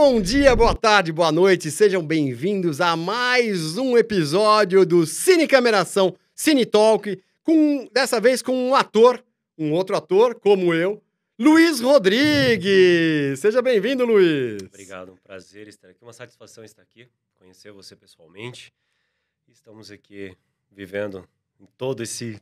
Bom dia, boa tarde, boa noite, sejam bem-vindos a mais um episódio do Cine Cameração, Cine Talk, com, dessa vez com um ator, um outro ator, como eu, Luiz Rodrigues. Seja bem-vindo, Luiz. Obrigado, um prazer estar aqui, uma satisfação estar aqui, conhecer você pessoalmente. Estamos aqui vivendo todo esse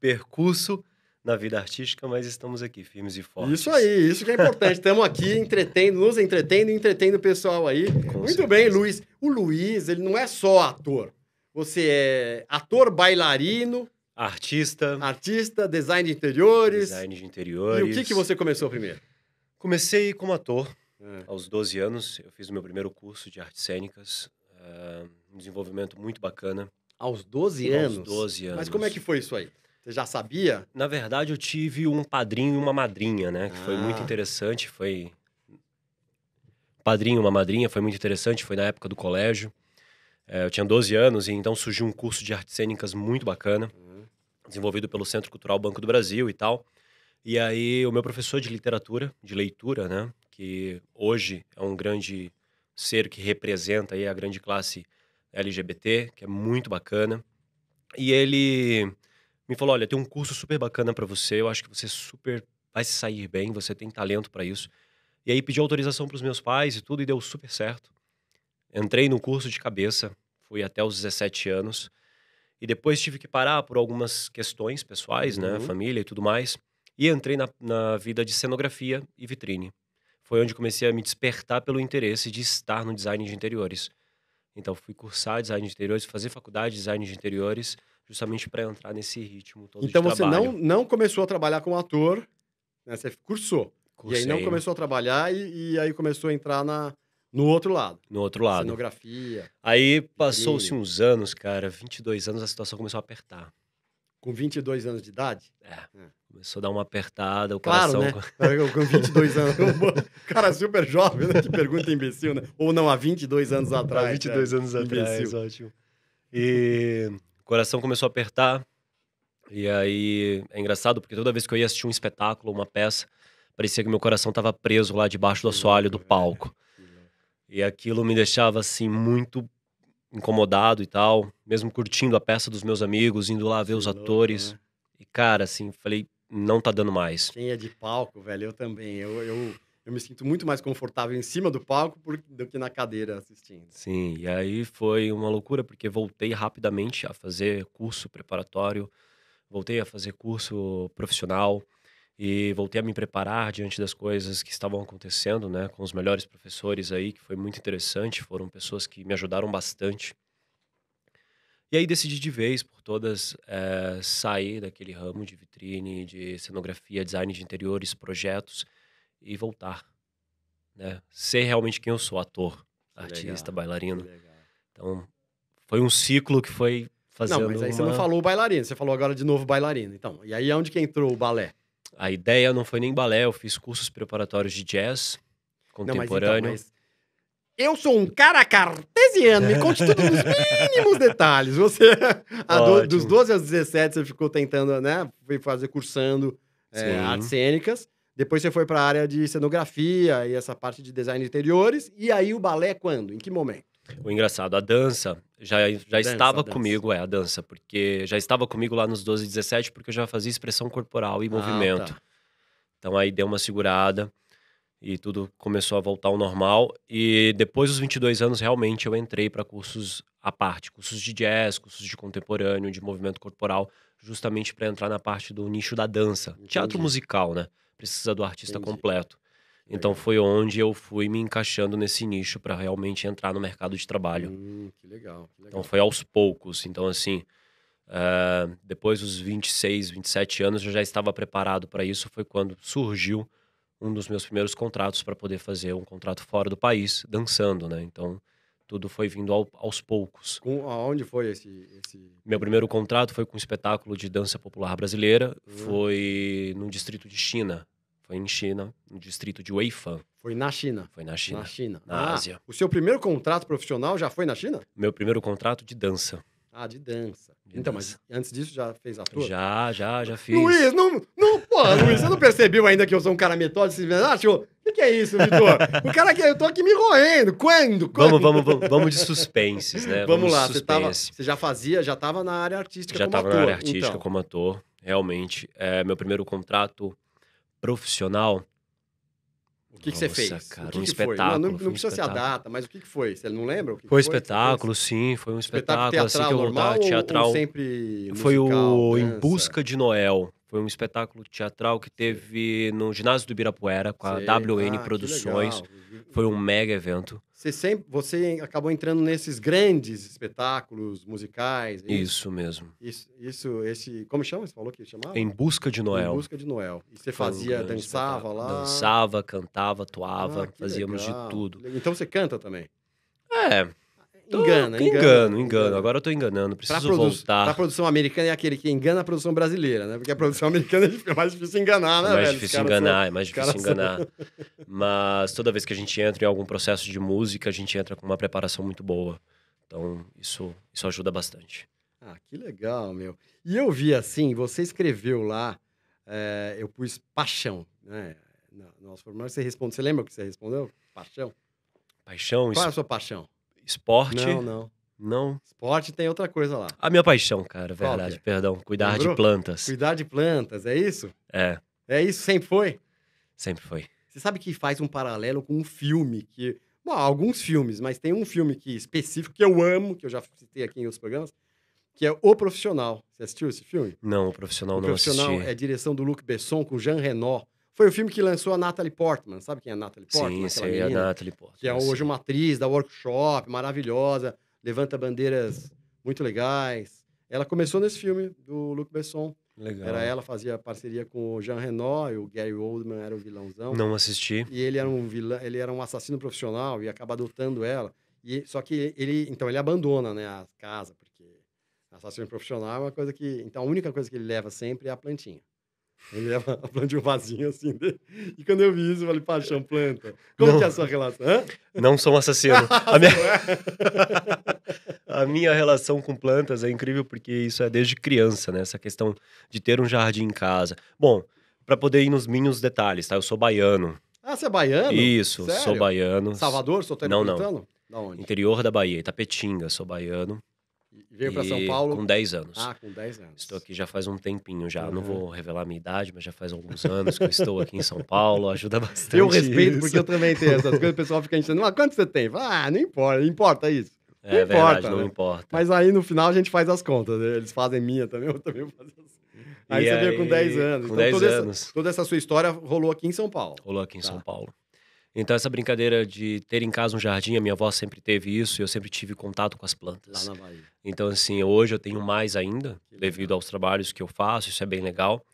percurso na vida artística, mas estamos aqui firmes e fortes. Isso aí, isso que é importante. estamos aqui entretendo, nos entretendo e entretendo o pessoal aí. Com Muito certeza. bem, Luiz. O Luiz, ele não é só ator. Você é ator, bailarino, Artista. Artista, design de interiores. Design de interiores. E o que, que você começou primeiro? Comecei como ator. É. Aos 12 anos, eu fiz o meu primeiro curso de artes cênicas. Uh, um desenvolvimento muito bacana. Aos 12 anos? Aos 12 anos. Mas como é que foi isso aí? Você já sabia? Na verdade, eu tive um padrinho e uma madrinha, né? Que ah. foi muito interessante. Foi. Padrinho e uma madrinha, foi muito interessante. Foi na época do colégio. É, eu tinha 12 anos e então surgiu um curso de artes cênicas muito bacana, uhum. desenvolvido pelo Centro Cultural Banco do Brasil e tal. E aí, o meu professor de literatura, de leitura, né? Que hoje é um grande ser que representa aí a grande classe LGBT, que é muito bacana. E ele me falou: olha, tem um curso super bacana para você, eu acho que você super vai se sair bem, você tem talento para isso. E aí pedi autorização para os meus pais e tudo, e deu super certo. Entrei no curso de cabeça, fui até os 17 anos. E depois tive que parar por algumas questões pessoais, né? Uhum. Família e tudo mais. E entrei na, na vida de cenografia e vitrine. Foi onde comecei a me despertar pelo interesse de estar no design de interiores. Então, fui cursar design de interiores, fazer faculdade de design de interiores justamente para entrar nesse ritmo todo Então você não, não começou a trabalhar como ator, né? você cursou. Cursei. E aí não começou a trabalhar e, e aí começou a entrar na, no outro lado. No outro lado. Cenografia. Aí passou-se uns anos, cara, 22 anos, a situação começou a apertar. Com 22 anos de idade? É. é. Começou a dar uma apertada, o claro, coração... Né? Com 22 tá anos. cara super jovem, né? Que pergunta imbecil, né? Ou não, há 22 né? anos atrás. Há 22 né? anos imbecil. ótimo. E coração começou a apertar. E aí é engraçado porque toda vez que eu ia assistir um espetáculo, uma peça, parecia que meu coração estava preso lá debaixo do assoalho do palco. E aquilo me deixava assim muito incomodado e tal, mesmo curtindo a peça dos meus amigos, indo lá ver os atores. Né? E cara, assim, falei, não tá dando mais. Quem é de palco, velho, eu também. Eu, eu eu me sinto muito mais confortável em cima do palco do que na cadeira assistindo. Sim, e aí foi uma loucura, porque voltei rapidamente a fazer curso preparatório, voltei a fazer curso profissional e voltei a me preparar diante das coisas que estavam acontecendo, né, com os melhores professores aí, que foi muito interessante, foram pessoas que me ajudaram bastante. E aí decidi de vez por todas é, sair daquele ramo de vitrine, de cenografia, design de interiores, projetos e voltar. Né? Ser realmente quem eu sou, ator, artista, legal, bailarino. Então, foi um ciclo que foi fazendo. Não, mas aí uma... você não falou bailarino, você falou agora de novo bailarino. Então, e aí onde que entrou o balé? A ideia não foi nem balé, eu fiz cursos preparatórios de jazz contemporâneo. Não, mas então, mas... Eu sou um cara cartesiano, me conte tudo os mínimos detalhes. Você, do, dos 12 aos 17, você ficou tentando, né? Foi fazer cursando é, artes cênicas. Depois você foi para a área de cenografia e essa parte de design de interiores. E aí o balé quando? Em que momento? O engraçado, a dança já, já dança, estava dança. comigo, é, a dança, porque já estava comigo lá nos 12, 17, porque eu já fazia expressão corporal e ah, movimento. Tá. Então aí deu uma segurada e tudo começou a voltar ao normal. E depois dos 22 anos, realmente, eu entrei para cursos à parte, cursos de jazz, cursos de contemporâneo, de movimento corporal, justamente para entrar na parte do nicho da dança, Entendi. teatro musical, né? precisa do artista Entendi. completo. Então legal. foi onde eu fui me encaixando nesse nicho para realmente entrar no mercado de trabalho. Hum, que, legal, que então legal. Então foi aos poucos. Então, assim, uh, depois dos 26, 27 anos, eu já estava preparado para isso. Foi quando surgiu um dos meus primeiros contratos para poder fazer um contrato fora do país, dançando, né? Então tudo foi vindo ao, aos poucos. Com, aonde foi esse, esse, Meu primeiro contrato foi com um espetáculo de dança popular brasileira. Uhum. Foi no distrito de China. Foi em China, no distrito de Weifang. Foi na China? Foi na China. Na China. Na ah, Ásia. O seu primeiro contrato profissional já foi na China? Meu primeiro contrato de dança. Ah, de dança. De então, dança. mas antes disso já fez ator? Já, já, já fiz. Luiz, não, Pô, Luiz, você não percebeu ainda que eu sou um cara metódico? Ah, tio, O que, é isso, Vitor? O cara que eu tô aqui me roendo. Quando? Quando? Vamos, vamos, vamos de suspenses, né? Vamos, vamos lá, você, tava, você, já fazia, já tava na área artística já como ator. Já tava na área então. artística então. como ator, realmente. É, meu primeiro contrato profissional. O que, Nossa, que você fez? Cara, o que um que espetáculo. Não, não, um precisa espetáculo. ser a data, mas o que, foi? Você não lembra? O que foi, espetáculo, foi? sim, foi um espetáculo. espetáculo teatral, assim que eu normal, teatral. Ou sempre musical, foi o dança? Em Busca de Noel. Foi um espetáculo teatral que teve no ginásio do Ibirapuera, com a WN ah, Produções. Uhum, uhum. Foi um mega evento. Você, sempre, você acabou entrando nesses grandes espetáculos musicais. Hein? Isso mesmo. Isso, isso, esse. Como chama? Você falou que chamava? Em Busca de Noel. Em Busca de Noel. E você Foi fazia, um dançava lá? Dançava, cantava, atuava, ah, fazíamos legal. de tudo. Então você canta também? É engana, engana. Engano, engano. Agora eu tô enganando, preciso pra voltar. a produção americana é aquele que engana a produção brasileira, né? Porque a produção americana é mais difícil enganar, né, É mais velho? difícil enganar, são... é mais difícil enganar. Mas toda vez que a gente entra em algum processo de música, a gente entra com uma preparação muito boa. Então, isso, isso ajuda bastante. Ah, que legal, meu. E eu vi assim, você escreveu lá, é, eu pus paixão, né? Nossa, você responde, você lembra o que você respondeu? Paixão? Paixão? Qual isso... é a sua paixão? Esporte. Não, não. Não. Esporte tem outra coisa lá. A minha paixão, cara, verdade, é? perdão. Cuidar Lembrou? de plantas. Cuidar de plantas, é isso? É. É isso? Sempre foi? Sempre foi. Você sabe que faz um paralelo com um filme que. Bom, alguns filmes, mas tem um filme que específico que eu amo, que eu já citei aqui em outros programas, que é O Profissional. Você assistiu esse filme? Não, O Profissional o não profissional assisti. O Profissional é direção do Luc Besson com Jean Renault. Foi o filme que lançou a Natalie Portman. Sabe quem é a Natalie Portman? Sim, sim, é menina, a Natalie Portman. Que é hoje uma atriz da workshop, maravilhosa, levanta bandeiras muito legais. Ela começou nesse filme do Luc Besson. Legal. Era ela, fazia parceria com o Jean Reno e o Gary Oldman era o vilãozão. Não assisti. E ele era um vilão, ele era um assassino profissional e acaba adotando ela. E só que ele, então ele abandona, né, a casa, porque assassino profissional é uma coisa que, então a única coisa que ele leva sempre é a plantinha. Ele leva a planta de um vasinho assim. E quando eu vi isso, eu falei, paixão, planta. Como não, que é a sua relação? Hã? Não sou um assassino. a, minha... É? a minha relação com plantas é incrível porque isso é desde criança, né? Essa questão de ter um jardim em casa. Bom, para poder ir nos mínimos detalhes, tá? Eu sou baiano. Ah, você é baiano? Isso, Sério? sou baiano. Salvador, sou Não, não. Da onde? Interior da Bahia, Itapetinga, sou baiano. Veio para São Paulo? Com 10 anos. Ah, com 10 anos. Estou aqui já faz um tempinho já. Uhum. Não vou revelar a minha idade, mas já faz alguns anos que eu estou aqui em São Paulo. Ajuda bastante. Eu respeito, isso. porque eu também tenho essas coisas. O pessoal fica enchendo. Mas ah, quanto você tem? Ah, não importa. Importa isso. É não é, importa. Verdade, não né? importa. Mas aí no final a gente faz as contas. Né? Eles fazem minha também, eu também fazer as Aí e você aí, veio com 10 anos. Com então 10 toda anos. Essa, toda essa sua história rolou aqui em São Paulo. Rolou aqui em tá. São Paulo. Então, essa brincadeira de ter em casa um jardim, a minha avó sempre teve isso e eu sempre tive contato com as plantas. Então, assim, hoje eu tenho mais ainda, devido aos trabalhos que eu faço, isso é bem legal.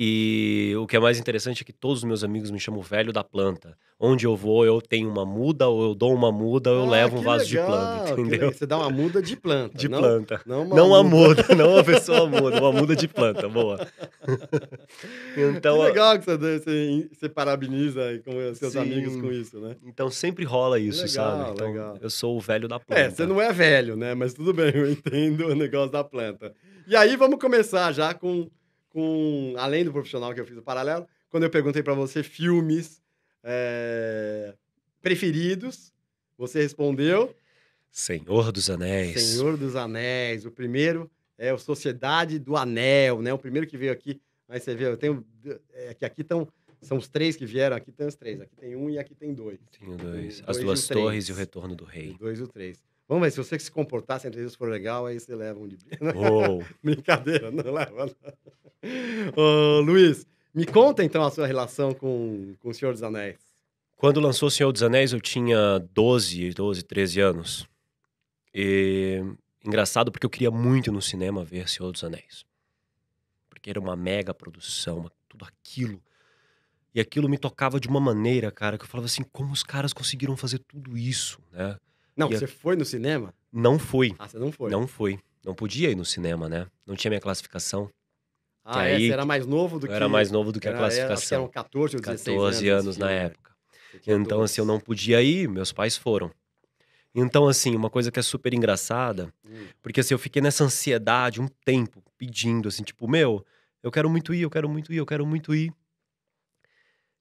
E o que é mais interessante é que todos os meus amigos me chamam velho da planta. Onde eu vou, eu tenho uma muda, ou eu dou uma muda, ou eu ah, levo um vaso legal, de planta, entendeu? Você dá uma muda de planta. De não, planta. Não, uma não muda. a muda, não uma pessoa muda, uma muda de planta, boa. então, que legal que você, você, você parabeniza com seus sim. amigos com isso, né? Então sempre rola isso, legal, sabe? Então, legal. Eu sou o velho da é, planta. É, você não é velho, né? Mas tudo bem, eu entendo o negócio da planta. E aí vamos começar já com com, além do profissional que eu fiz o paralelo, quando eu perguntei para você filmes é, preferidos, você respondeu. Senhor dos Anéis. Senhor dos Anéis. O primeiro é o Sociedade do Anel, né? O primeiro que veio aqui. Mas você vê, eu tenho. É que aqui estão. São os três que vieram, aqui tem os três. Aqui tem um e aqui tem dois. Tem dois. As duas e torres e o retorno do rei. dois e três. Vamos ver, se você se comportar, se a entrevista for legal, aí você leva um de. Brincadeira, não leva, não. Ô, Luiz, me conta então a sua relação com, com o Senhor dos Anéis. Quando lançou o Senhor dos Anéis, eu tinha 12, 12, 13 anos. E engraçado porque eu queria muito ir no cinema ver O Senhor dos Anéis. Porque era uma mega produção, tudo aquilo. E aquilo me tocava de uma maneira, cara, que eu falava assim, como os caras conseguiram fazer tudo isso, né? Não, e você a... foi no cinema? Não fui. Ah, você não foi. Não fui. Não podia ir no cinema, né? Não tinha minha classificação. Ah, é? aí, é, você era mais novo do eu que... era mais novo do que era, a classificação. Era, eram 14 ou 16 14 anos, anos na época. Então, assim, eu não podia ir, meus pais foram. Então, assim, uma coisa que é super engraçada, hum. porque assim, eu fiquei nessa ansiedade um tempo, pedindo, assim, tipo, meu, eu quero muito ir, eu quero muito ir, eu quero muito ir.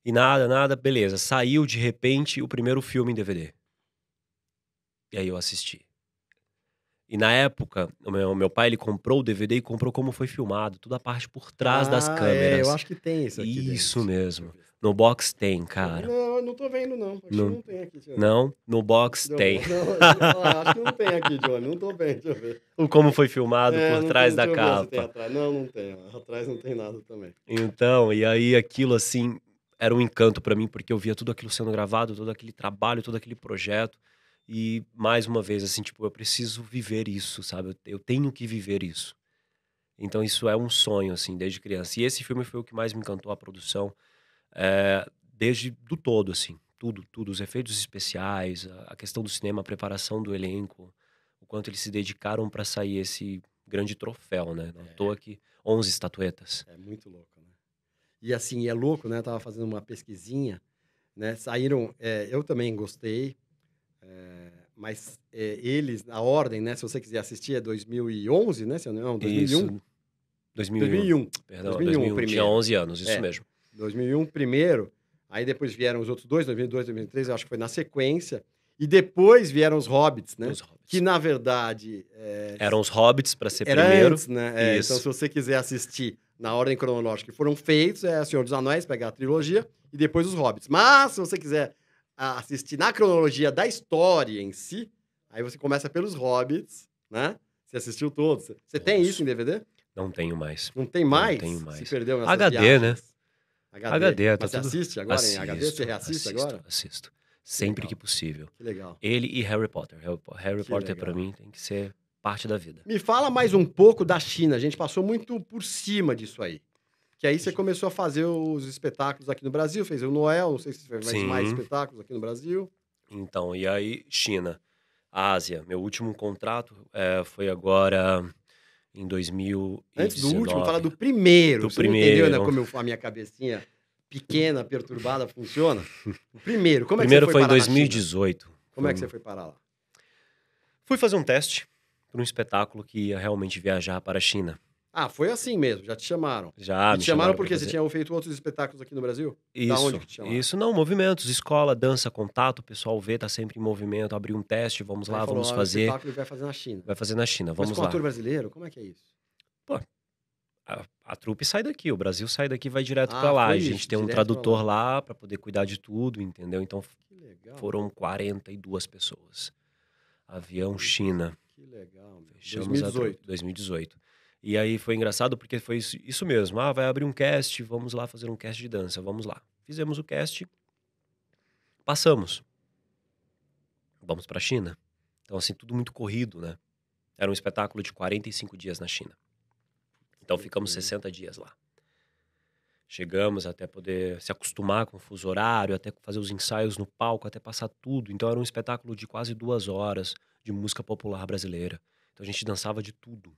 E nada, nada, beleza. Saiu de repente o primeiro filme em DVD. E aí eu assisti. E na época, o meu, meu pai ele comprou o DVD e comprou como foi filmado, toda a parte por trás ah, das é, câmeras. É, eu acho que tem isso aqui. Isso dentro. mesmo. No box tem, cara. Não, eu não tô vendo, não. Acho não, que não tem aqui, Não? No box não, tem. Não, acho que não tem aqui, Johnny. Não tô vendo, deixa eu ver. O como foi filmado é, por trás tem, da capa. Não, não tem. Atrás não tem nada também. Então, e aí aquilo assim era um encanto para mim, porque eu via tudo aquilo sendo gravado, todo aquele trabalho, todo aquele projeto. E mais uma vez, assim, tipo, eu preciso viver isso, sabe? Eu, tenho que viver isso. Então isso é um sonho, assim, desde criança. E esse filme foi o que mais me encantou a produção, é, desde do todo, assim, tudo, tudo, os efeitos especiais, a questão do cinema, a preparação do elenco, o quanto eles se dedicaram para sair esse grande troféu, né? Não é. tô aqui 11 estatuetas. É muito louco, né? E assim, é louco, né? Eu tava fazendo uma pesquisinha, né? Saíram, é, eu também gostei, é, mas é, eles, a ordem, né? Se você quiser assistir, é 2011, né? Se eu não, 2001. Isso. 2001. 2001. Perdão, 2001, 2001 tinha 11 anos, isso é, mesmo. 2001 primeiro, aí depois vieram os outros dois, 2002, 2003, eu acho que foi na sequência. E depois vieram os Hobbits, né? Os hobbits. Que, na verdade... É, Eram os Hobbits para ser era primeiro. Antes, né? É, então, se você quiser assistir na ordem cronológica que foram feitos, é Senhor dos Anéis, pegar a trilogia, e depois os Hobbits. Mas, se você quiser a assistir na cronologia da história em si, aí você começa pelos Hobbits, né? Você assistiu todos. Você Nossa. tem isso em DVD? Não tenho mais. Não tem mais? Não tenho mais. Se perdeu nessas HD, né? viagens. né? HD, HD tá você tudo... assiste agora assisto, em HD? Você reassiste assisto, agora? Assisto. Sempre que, que possível. Que legal. Ele e Harry Potter. Harry que Potter, para mim, tem que ser parte da vida. Me fala mais um pouco da China. A gente passou muito por cima disso aí. Que aí você começou a fazer os espetáculos aqui no Brasil, fez o Noel, não sei se você fez mais espetáculos aqui no Brasil. Então, e aí China, Ásia. Meu último contrato é, foi agora em 2019. Antes do último, fala do primeiro. Do você primeiro. Entendeu, né, como eu, a minha cabecinha pequena, perturbada, funciona? O primeiro, como é que você foi, foi em 2018. Como é que você foi parar lá? Fui fazer um teste para um espetáculo que ia realmente viajar para a China. Ah, foi assim mesmo, já te chamaram. Já. E te chamaram, chamaram porque você tinha feito outros espetáculos aqui no Brasil? Isso. Da onde que te chamaram? Isso, não, movimentos, escola, dança, contato, o pessoal vê, tá sempre em movimento, abriu um teste, vamos Aí lá, falou, vamos fazer. Espetáculo vai fazer na China. Vai fazer na China, vamos Mas com lá. brasileiro, como é que é isso? Pô, a, a trupe sai daqui, o Brasil sai daqui vai direto ah, para lá. Isso, a gente tem um tradutor lá, lá para poder cuidar de tudo, entendeu? Então foram 42 pessoas. Avião China. Que legal. Meu. 2018. 2018. E aí foi engraçado porque foi isso, isso mesmo. Ah, vai abrir um cast, vamos lá fazer um cast de dança, vamos lá. Fizemos o cast, passamos. Vamos para a China. Então, assim, tudo muito corrido, né? Era um espetáculo de 45 dias na China. Então, ficamos 60 uhum. dias lá. Chegamos até poder se acostumar com o fuso horário, até fazer os ensaios no palco, até passar tudo. Então, era um espetáculo de quase duas horas de música popular brasileira. Então, a gente dançava de tudo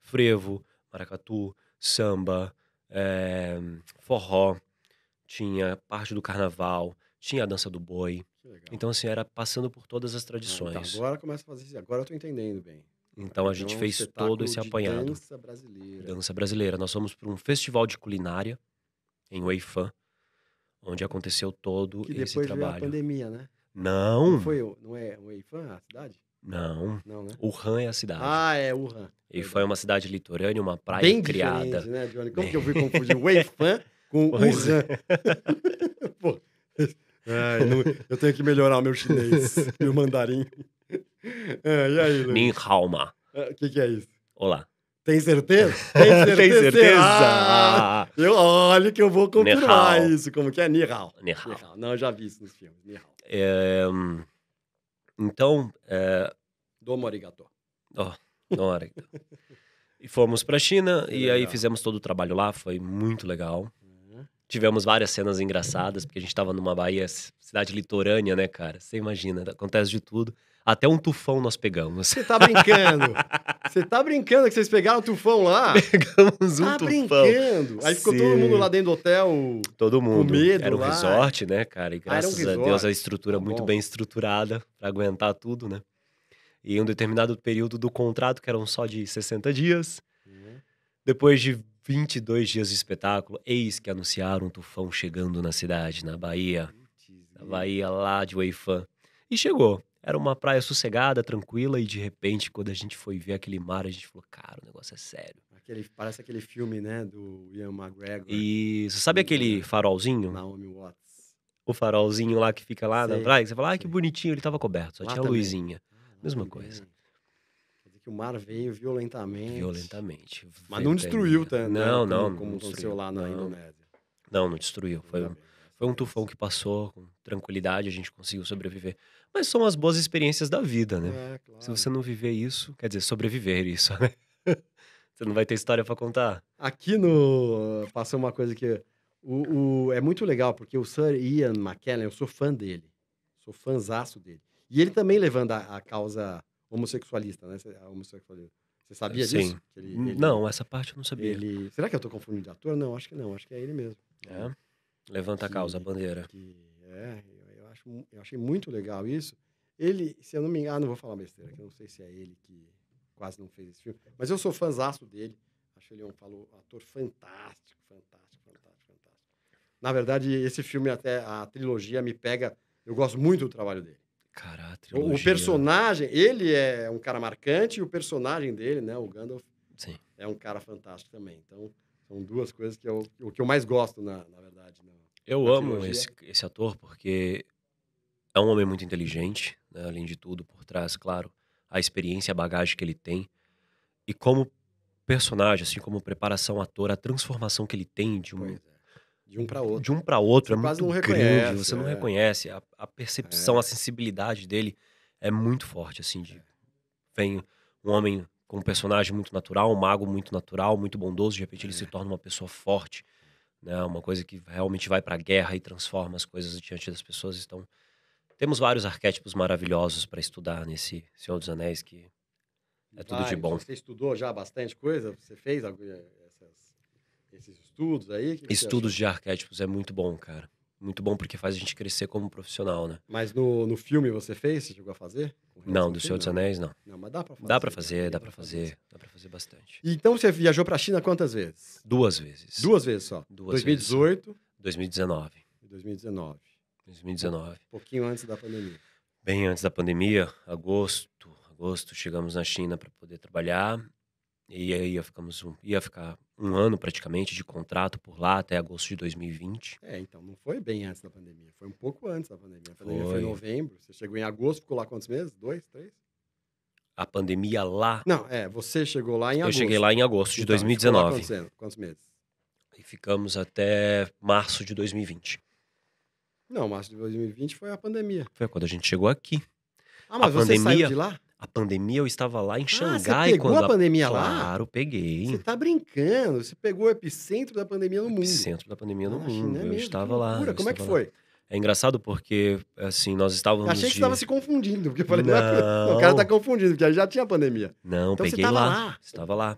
frevo, maracatu, samba, é, forró, tinha parte do carnaval, tinha a dança do boi. Então, assim, era passando por todas as ah, então tradições. então agora começa a fazer isso. Agora eu tô entendendo bem. Então a gente então, fez tá todo esse apanhado. Dança brasileira. Dança brasileira. Nós fomos para um festival de culinária em Weifan, onde aconteceu todo que esse trabalho. Depois veio a pandemia, né? Não. não foi, não é Weifan a cidade? Não. Não, né? Wuhan é a cidade. Ah, é Wuhan. E foi uma cidade litorânea, uma praia Bem criada. né, Johnny? Como que eu fui confundir Weifan com pois é. Wuhan? É. Pô. Ai, não, eu tenho que melhorar meu chinês, meu mandarim. É, e aí, Luiz? Min O ah, que, que é isso? Olá. Tem certeza? Tem certeza? Tem certeza? Ah, eu, olha que eu vou confirmar isso. Como que é? Nihal. Nihao. Não, eu já vi isso nos filmes. Nihal. É... Hum, então. É... Domo arigato. Oh, domo arigato. e fomos para a China que e legal. aí fizemos todo o trabalho lá, foi muito legal. Uhum. Tivemos várias cenas engraçadas, porque a gente estava numa Bahia, cidade litorânea, né, cara? Você imagina, acontece de tudo. Até um tufão nós pegamos. Você tá brincando? Você tá brincando que vocês pegaram o tufão lá? Pegamos um tá tufão. Tá brincando? Aí ficou Sim. todo mundo lá dentro do hotel. Todo mundo. Com medo era um lá. resort, né, cara? E ah, graças ah, um a Deus a estrutura tá muito bem estruturada para aguentar tudo, né? E em um determinado período do contrato, que eram só de 60 dias, uhum. depois de 22 dias de espetáculo, eis que anunciaram um tufão chegando na cidade, na Bahia. Na Bahia, lá de Waifã. E chegou. Era uma praia sossegada, tranquila, e de repente, quando a gente foi ver aquele mar, a gente falou, cara, o negócio é sério. Aquele, parece aquele filme, né, do Ian McGregor. E você sabe aquele farolzinho? Naomi Watts. O farolzinho lá que fica lá sei, na praia, você fala, ah, que bonitinho, ele tava coberto, só lá tinha a luzinha. Ah, Mesma também. coisa o mar veio violentamente. Violentamente. Mas não destruiu, tá? Né? Não, não. Como, não, como aconteceu lá na não. Indonésia. Não, não destruiu. Foi, foi um tufão que passou com tranquilidade, a gente conseguiu sobreviver. Mas são as boas experiências da vida, né? É, claro. Se você não viver isso, quer dizer, sobreviver isso, né? você não vai ter história para contar. Aqui no. Passou uma coisa que. O, o, é muito legal, porque o Sir Ian McKellen, eu sou fã dele. Sou fãzaço dele. E ele também levando a, a causa homossexualista, né? A homossexualista. Você sabia Sim. disso? Ele, ele... Não, essa parte eu não sabia. Ele... Será que eu tô confundindo de ator? Não, acho que não. Acho que é ele mesmo. É. Levanta a causa, a bandeira. Que, é, eu, acho, eu achei muito legal isso. Ele, se eu não me engano, não vou falar besteira, que eu não sei se é ele que quase não fez esse filme, mas eu sou fãzaço dele. Acho ele um, falou, ator fantástico, fantástico, fantástico, fantástico. Na verdade, esse filme, até a trilogia, me pega. Eu gosto muito do trabalho dele. Cara, trilogia. O, o personagem, ele é um cara marcante e o personagem dele, né, o Gandalf, Sim. é um cara fantástico também. Então, são duas coisas que eu, o que eu mais gosto, na, na verdade, né? Eu amo esse, esse, ator porque é um homem muito inteligente, né? além de tudo, por trás, claro, a experiência, a bagagem que ele tem. E como personagem, assim como preparação ator, a transformação que ele tem de um. É. um para outro. De um para outro, é você é muito não grande, você é. não reconhece. A, a percepção, é. a sensibilidade dele é muito forte, assim. De, é. vem um homem com um personagem muito natural, um mago muito natural, muito bondoso, de repente ele é. se torna uma pessoa forte, né? Uma coisa que realmente vai para a guerra e transforma as coisas diante das pessoas. Então, temos vários arquétipos maravilhosos para estudar nesse Senhor dos Anéis que é tudo vai, de bom. Você estudou já bastante coisa? Você fez eh, essas, esses estudos aí? É que estudos de arquétipos é muito bom, cara muito bom porque faz a gente crescer como profissional, né? Mas no, no filme você fez? Você chegou a fazer? Não, do Senhor dos Anéis, não. Não, mas dá pra fazer. Dá pra fazer, dá, pra fazer, dá pra fazer bastante. então você viajou pra China quantas vezes? Duas vezes. Duas vezes só? Duas 2018? Vezes. 2019. 2019. 2019. Um pouquinho antes da pandemia. Bem antes da pandemia, agosto, agosto, chegamos na China para poder trabalhar. E aí ia, ficamos, ia ficar um ano praticamente de contrato por lá até agosto de 2020. É, então não foi bem antes da pandemia, foi um pouco antes da pandemia. A pandemia foi, foi em novembro, você chegou em agosto, ficou lá quantos meses? Dois, três? A pandemia lá. Não, é, você chegou lá em agosto. Eu cheguei lá em agosto de então, 2019. Quantos, quantos meses? E ficamos até março de 2020. Não, março de 2020 foi a pandemia. Foi quando a gente chegou aqui. Ah, mas a você pandemia... saiu de lá? A pandemia, eu estava lá em Xangai ah, você pegou quando. a pandemia a... lá? Claro, peguei. Você tá brincando? Você pegou o epicentro da pandemia no mundo. Epicentro da pandemia no ah, mundo. É eu mesmo, estava lá. Eu Como estava é que foi? Lá. É engraçado porque, assim, nós estávamos. Achei que de... você estava se confundindo, porque eu falei, não. o cara tá confundindo porque já tinha pandemia. Não, então, peguei você lá, lá. Estava lá.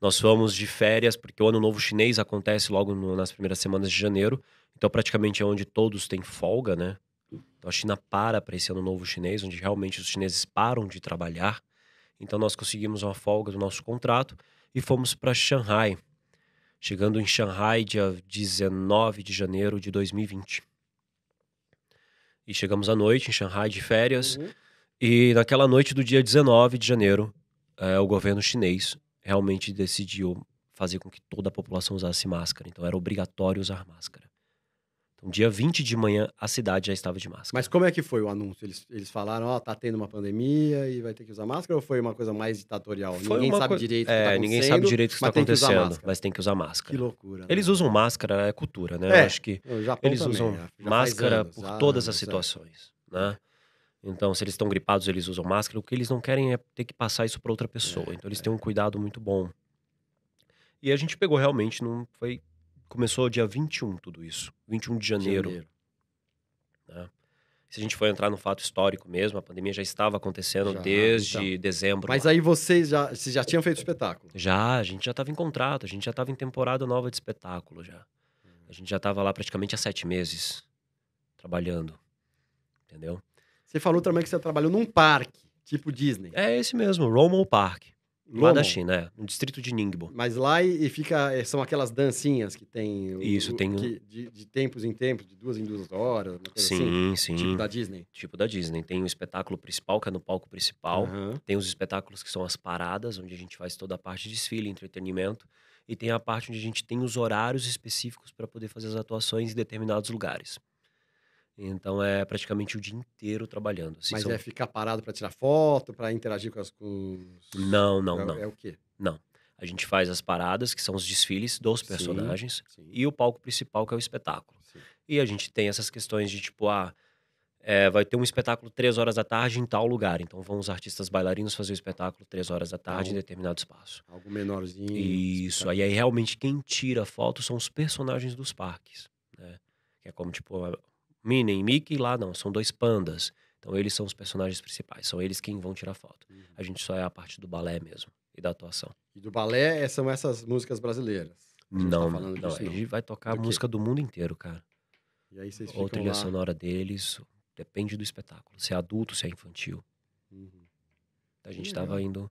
Nós fomos de férias, porque o Ano Novo Chinês acontece logo no, nas primeiras semanas de janeiro. Então, praticamente é onde todos têm folga, né? Então a China para para esse ano novo chinês, onde realmente os chineses param de trabalhar. Então nós conseguimos uma folga do nosso contrato e fomos para Xangai. Chegando em Xangai dia 19 de janeiro de 2020. E chegamos à noite em Xangai de férias. Uhum. E naquela noite do dia 19 de janeiro, eh, o governo chinês realmente decidiu fazer com que toda a população usasse máscara. Então era obrigatório usar máscara. Então, dia 20 de manhã, a cidade já estava de máscara. Mas como é que foi o anúncio? Eles, eles falaram, ó, oh, tá tendo uma pandemia e vai ter que usar máscara? Ou foi uma coisa mais ditatorial? Foi ninguém sabe co... direito é, o que é, tá ninguém sabe direito o que está acontecendo, que mas tem que usar máscara. Que loucura. Né? Eles usam máscara, é cultura, né? É, eu acho que eles também, usam é, máscara anos, por todas as é. situações, é. né? Então, se eles estão gripados, eles usam máscara. O que eles não querem é ter que passar isso para outra pessoa. É, então, eles têm um cuidado muito bom. E a gente pegou realmente, não foi Começou dia 21 tudo isso, 21 de janeiro. janeiro. Né? Se a gente for entrar no fato histórico mesmo, a pandemia já estava acontecendo já, desde então. dezembro. Mas lá. aí vocês já, vocês já tinham feito espetáculo? Já, a gente já estava em contrato, a gente já estava em temporada nova de espetáculo já. Hum. A gente já estava lá praticamente há sete meses trabalhando, entendeu? Você falou também que você trabalhou num parque, tipo Disney. É esse mesmo, Romo Park. Lomo. Lá da China, é. No distrito de Ningbo. Mas lá e fica. É, são aquelas dancinhas que tem. O, Isso, tem. Que, de, de, tempos em tempos, de duas em duas horas. sim, assim, sim. Tipo da Disney. Tipo da Disney. Tem o espetáculo principal, que é no palco principal. Uhum. Tem os espetáculos que são as paradas, onde a gente faz toda a parte de desfile, entretenimento. E tem a parte onde a gente tem os horários específicos para poder fazer as atuações em determinados lugares. Então é praticamente o dia inteiro trabalhando. Assim, Mas são... é ficar parado para tirar foto, para interagir com as. Não, não, é, não. É o quê? Não. A gente faz as paradas, que são os desfiles dos personagens, sim, sim. e o palco principal, que é o espetáculo. Sim. E a gente tem essas questões de tipo, ah, é, vai ter um espetáculo três horas da tarde em tal lugar. Então vão os artistas bailarinos fazer o espetáculo três horas da tarde em determinado espaço. Algo menorzinho. Isso. Aí, aí realmente quem tira foto são os personagens dos parques. Né? Que é como, tipo, Minnie e Mickey lá não, são dois pandas. Então eles são os personagens principais, são eles quem vão tirar foto. Uhum. A gente só é a parte do balé mesmo e da atuação. E do balé é, são essas músicas brasileiras? Não, tá não, disso, não, a gente vai tocar do música do mundo inteiro, cara. E aí vocês Ou trilha lá... sonora deles, depende do espetáculo, se é adulto, se é infantil. Uhum. A gente estava indo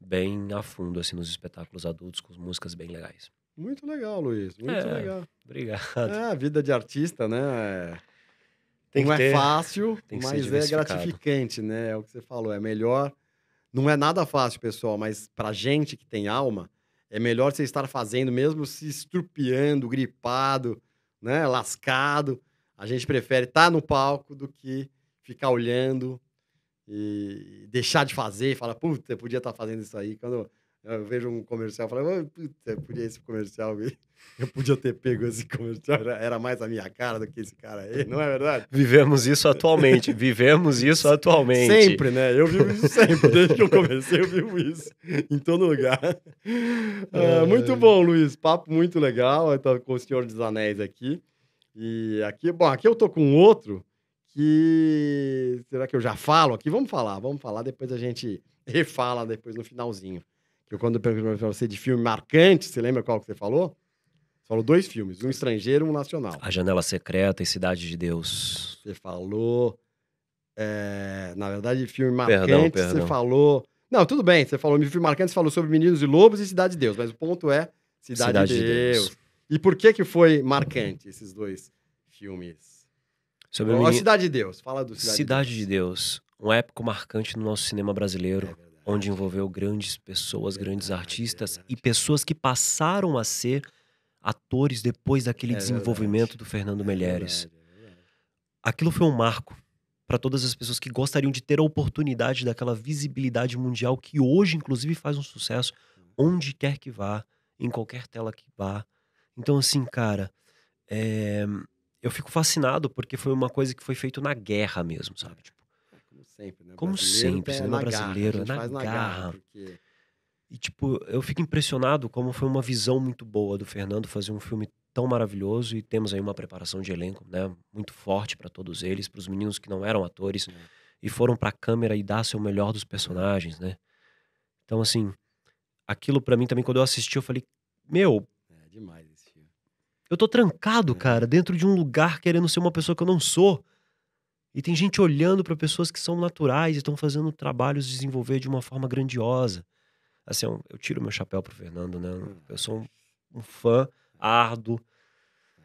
bem a fundo assim nos espetáculos adultos com músicas bem legais. Muito legal, Luiz. Muito é, legal. Obrigado. É, a vida de artista, né? É tem não é ter, fácil, mas é gratificante, né? É o que você falou, é melhor. Não é nada fácil, pessoal, mas pra gente que tem alma, é melhor você estar fazendo, mesmo se estrupiando, gripado, né? Lascado. A gente prefere estar tá no palco do que ficar olhando e deixar de fazer e falar, puta, podia estar tá fazendo isso aí. Quando eu vejo um comercial e falo, oh, puta, podia esse comercial, eu podia ter pego esse comercial, era mais a minha cara do que esse cara aí, não é verdade? Vivemos isso atualmente, vivemos isso atualmente. Sempre, né? Eu vivo isso sempre, desde que eu comecei eu vivo isso, em todo lugar. É, muito bom, Luiz, papo muito legal, eu tô com o Senhor dos Anéis aqui. E aqui, bom, aqui eu tô com outro que, será que eu já falo aqui? Vamos falar, vamos falar, depois a gente refala depois no finalzinho. Eu, quando eu perguntei pra você de filme marcante, você lembra qual que você falou? Você falou dois filmes, um estrangeiro e um nacional. A Janela Secreta e Cidade de Deus. Você falou. É, na verdade, filme marcante, perdão, perdão. você falou. Não, tudo bem, você falou filme marcante, você falou sobre Meninos e Lobos e Cidade de Deus, mas o ponto é Cidade, Cidade de, Deus. Deus. E por que que foi marcante esses dois filmes? Sobre Ó, menino... Cidade de Deus, fala do Cidade, Cidade de Deus. de Deus, um épico marcante no nosso cinema brasileiro. É onde envolveu grandes pessoas, grandes artistas e pessoas que passaram a ser atores depois daquele é desenvolvimento do Fernando é Melheres. É Aquilo foi um marco para todas as pessoas que gostariam de ter a oportunidade daquela visibilidade mundial que hoje, inclusive, faz um sucesso onde quer que vá, em qualquer tela que vá. Então, assim, cara, é... eu fico fascinado porque foi uma coisa que foi feito na guerra mesmo, sabe? Tipo, sempre, né? Como brasileiro sempre, cinema né? é brasileiro, garra, a gente faz na garra. garra porque... E, tipo, eu fico impressionado como foi uma visão muito boa do Fernando fazer um filme tão maravilhoso e temos aí uma preparação de elenco, né? Muito forte para todos eles, para os meninos que não eram atores é. e foram para a câmera e dar seu melhor dos personagens, né? Então, assim, aquilo para mim também, quando eu assisti, eu falei, meu. É demais esse filme. Eu tô trancado, é. cara, dentro de um lugar querendo ser uma pessoa que eu não sou. E tem gente olhando para pessoas que são naturais e estão fazendo trabalhos desenvolver de uma forma grandiosa. Assim, eu tiro meu chapéu pro Fernando, né? Hum. Eu sou um, um fã árduo. É.